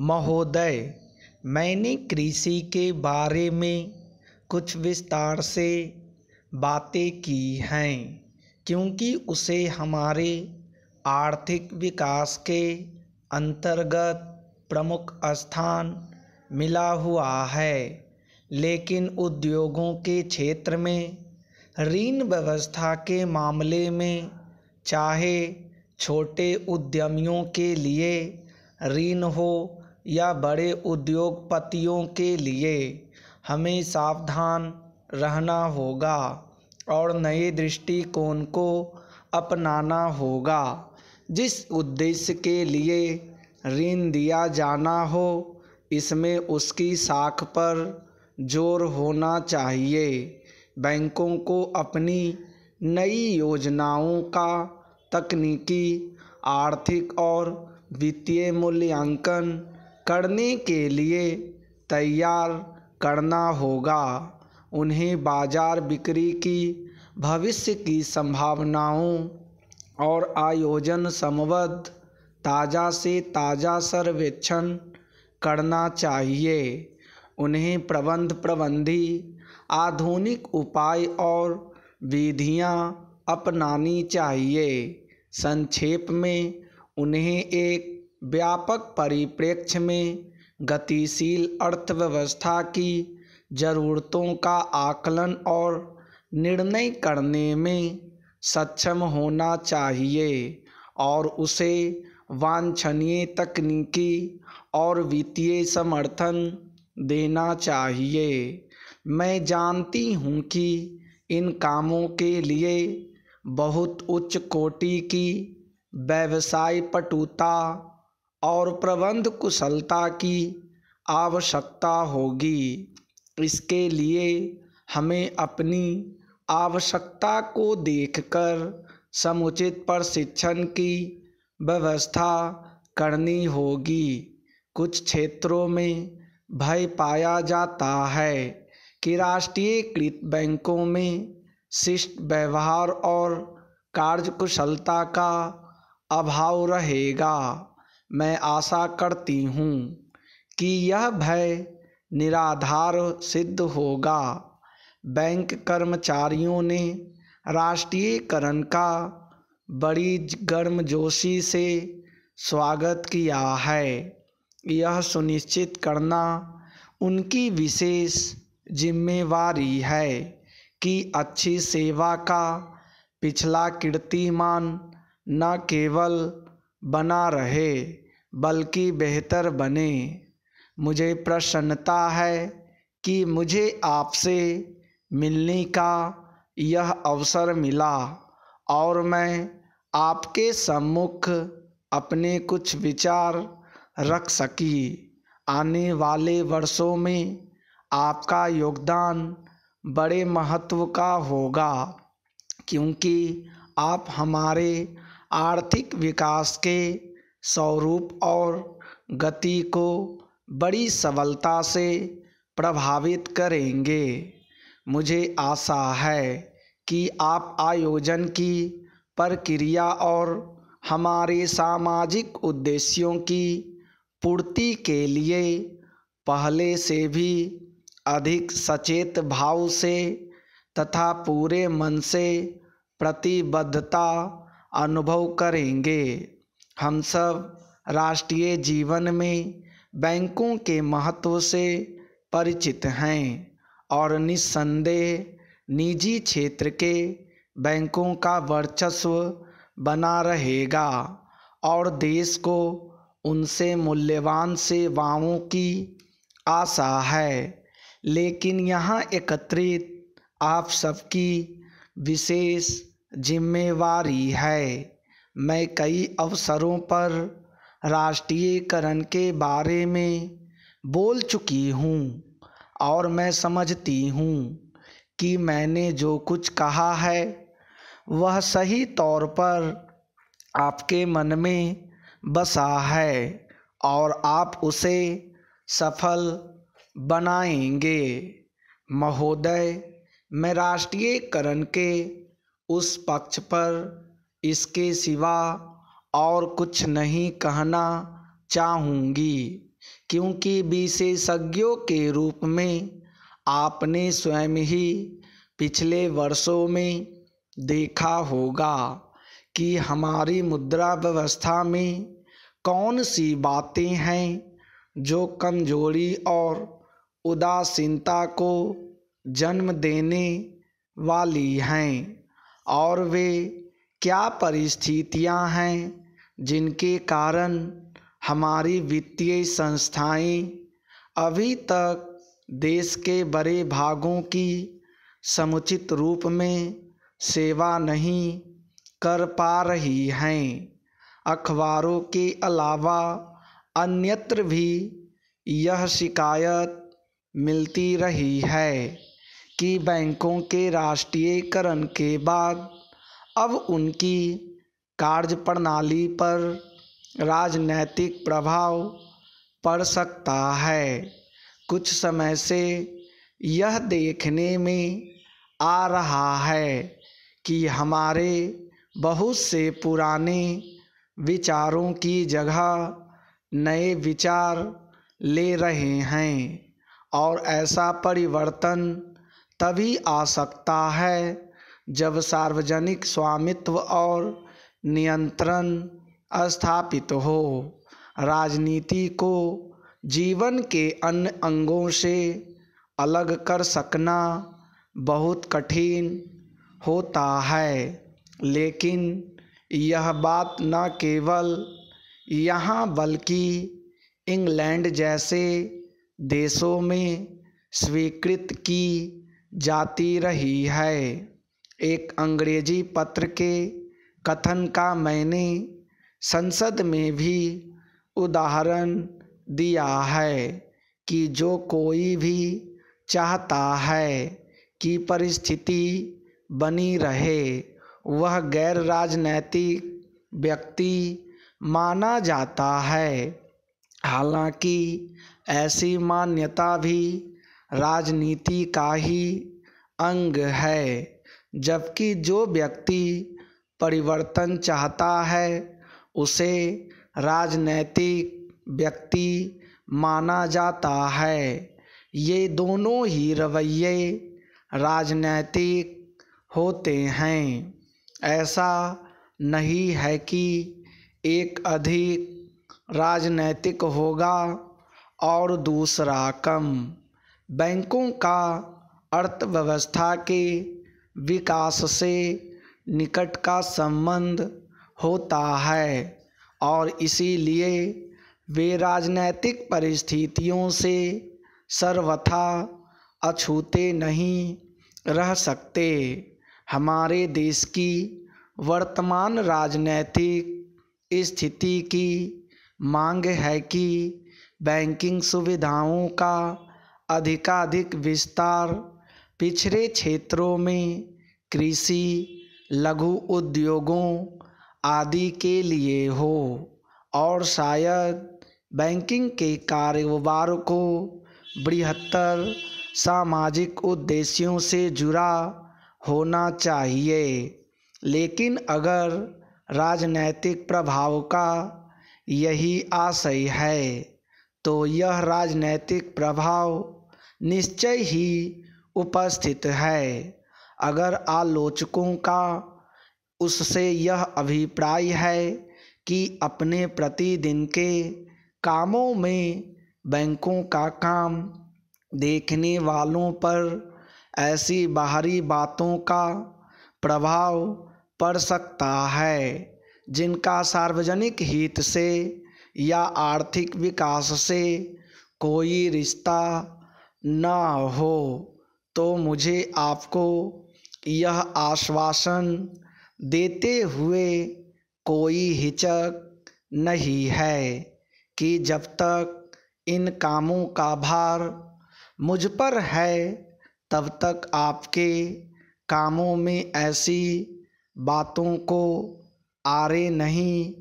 महोदय मैंने कृषि के बारे में कुछ विस्तार से बातें की हैं क्योंकि उसे हमारे आर्थिक विकास के अंतर्गत प्रमुख स्थान मिला हुआ है लेकिन उद्योगों के क्षेत्र में ऋण व्यवस्था के मामले में चाहे छोटे उद्यमियों के लिए ऋण हो या बड़े उद्योगपतियों के लिए हमें सावधान रहना होगा और नए दृष्टिकोण को अपनाना होगा जिस उद्देश्य के लिए ऋण दिया जाना हो इसमें उसकी साख पर जोर होना चाहिए बैंकों को अपनी नई योजनाओं का तकनीकी आर्थिक और वित्तीय मूल्यांकन करने के लिए तैयार करना होगा उन्हें बाज़ार बिक्री की भविष्य की संभावनाओं और आयोजन संबद्ध ताज़ा से ताज़ा सर्वेक्षण करना चाहिए उन्हें प्रबंध प्रबंधी आधुनिक उपाय और विधियां अपनानी चाहिए संक्षेप में उन्हें एक व्यापक परिप्रेक्ष्य में गतिशील अर्थव्यवस्था की ज़रूरतों का आकलन और निर्णय करने में सक्षम होना चाहिए और उसे वांछनीय तकनीकी और वित्तीय समर्थन देना चाहिए मैं जानती हूँ कि इन कामों के लिए बहुत उच्च कोटि की व्यवसाय पटुता और प्रबंध कुशलता की आवश्यकता होगी इसके लिए हमें अपनी आवश्यकता को देखकर समुचित प्रशिक्षण की व्यवस्था करनी होगी कुछ क्षेत्रों में भय पाया जाता है कि राष्ट्रीयकृत बैंकों में शिष्ट व्यवहार और कार्यकुशलता का अभाव रहेगा मैं आशा करती हूँ कि यह भय निराधार सिद्ध होगा बैंक कर्मचारियों ने राष्ट्रीयकरण का बड़ी गर्मजोशी से स्वागत किया है यह सुनिश्चित करना उनकी विशेष जिम्मेवारी है कि अच्छी सेवा का पिछला कीर्तिमान न केवल बना रहे बल्कि बेहतर बने मुझे प्रसन्नता है कि मुझे आपसे मिलने का यह अवसर मिला और मैं आपके सम्मुख अपने कुछ विचार रख सकी आने वाले वर्षों में आपका योगदान बड़े महत्व का होगा क्योंकि आप हमारे आर्थिक विकास के स्वरूप और गति को बड़ी सबलता से प्रभावित करेंगे मुझे आशा है कि आप आयोजन की प्रक्रिया और हमारे सामाजिक उद्देश्यों की पूर्ति के लिए पहले से भी अधिक सचेत भाव से तथा पूरे मन से प्रतिबद्धता अनुभव करेंगे हम सब राष्ट्रीय जीवन में बैंकों के महत्व से परिचित हैं और निस्संदेह निजी क्षेत्र के बैंकों का वर्चस्व बना रहेगा और देश को उनसे मूल्यवान सेवाओं की आशा है लेकिन यहाँ एकत्रित आप सबकी विशेष जिम्मेवारी है मैं कई अवसरों पर राष्ट्रीयकरण के बारे में बोल चुकी हूँ और मैं समझती हूँ कि मैंने जो कुछ कहा है वह सही तौर पर आपके मन में बसा है और आप उसे सफल बनाएंगे महोदय मैं राष्ट्रीयकरण के उस पक्ष पर इसके सिवा और कुछ नहीं कहना चाहूँगी क्योंकि विशेषज्ञों के रूप में आपने स्वयं ही पिछले वर्षों में देखा होगा कि हमारी मुद्रा व्यवस्था में कौन सी बातें हैं जो कमजोरी और उदासीनता को जन्म देने वाली हैं और वे क्या परिस्थितियाँ हैं जिनके कारण हमारी वित्तीय संस्थाएँ अभी तक देश के बड़े भागों की समुचित रूप में सेवा नहीं कर पा रही हैं अखबारों के अलावा अन्यत्र भी यह शिकायत मिलती रही है कि बैंकों के राष्ट्रीयकरण के बाद अब उनकी कार्य प्रणाली पर राजनैतिक प्रभाव पड़ सकता है कुछ समय से यह देखने में आ रहा है कि हमारे बहुत से पुराने विचारों की जगह नए विचार ले रहे हैं और ऐसा परिवर्तन तभी आ सकता है जब सार्वजनिक स्वामित्व और नियंत्रण स्थापित हो राजनीति को जीवन के अन्य अंगों से अलग कर सकना बहुत कठिन होता है लेकिन यह बात न केवल यहाँ बल्कि इंग्लैंड जैसे देशों में स्वीकृत की जाती रही है एक अंग्रेजी पत्र के कथन का मैंने संसद में भी उदाहरण दिया है कि जो कोई भी चाहता है कि परिस्थिति बनी रहे वह गैर राजनैतिक व्यक्ति माना जाता है हालांकि ऐसी मान्यता भी राजनीति का ही अंग है जबकि जो व्यक्ति परिवर्तन चाहता है उसे राजनैतिक व्यक्ति माना जाता है ये दोनों ही रवैये राजनैतिक होते हैं ऐसा नहीं है कि एक अधिक राजनैतिक होगा और दूसरा कम बैंकों का अर्थव्यवस्था के विकास से निकट का संबंध होता है और इसीलिए वे राजनैतिक परिस्थितियों से सर्वथा अछूते नहीं रह सकते हमारे देश की वर्तमान राजनैतिक स्थिति की मांग है कि बैंकिंग सुविधाओं का अधिकाधिक विस्तार पिछड़े क्षेत्रों में कृषि लघु उद्योगों आदि के लिए हो और शायद बैंकिंग के कारोबार को बृहत्तर सामाजिक उद्देश्यों से जुड़ा होना चाहिए लेकिन अगर राजनैतिक प्रभाव का यही आशय है तो यह राजनैतिक प्रभाव निश्चय ही उपस्थित है अगर आलोचकों का उससे यह अभिप्राय है कि अपने प्रतिदिन के कामों में बैंकों का काम देखने वालों पर ऐसी बाहरी बातों का प्रभाव पड़ सकता है जिनका सार्वजनिक हित से या आर्थिक विकास से कोई रिश्ता ना हो तो मुझे आपको यह आश्वासन देते हुए कोई हिचक नहीं है कि जब तक इन कामों का भार मुझ पर है तब तक आपके कामों में ऐसी बातों को आरे नहीं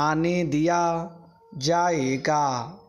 आने दिया जाएगा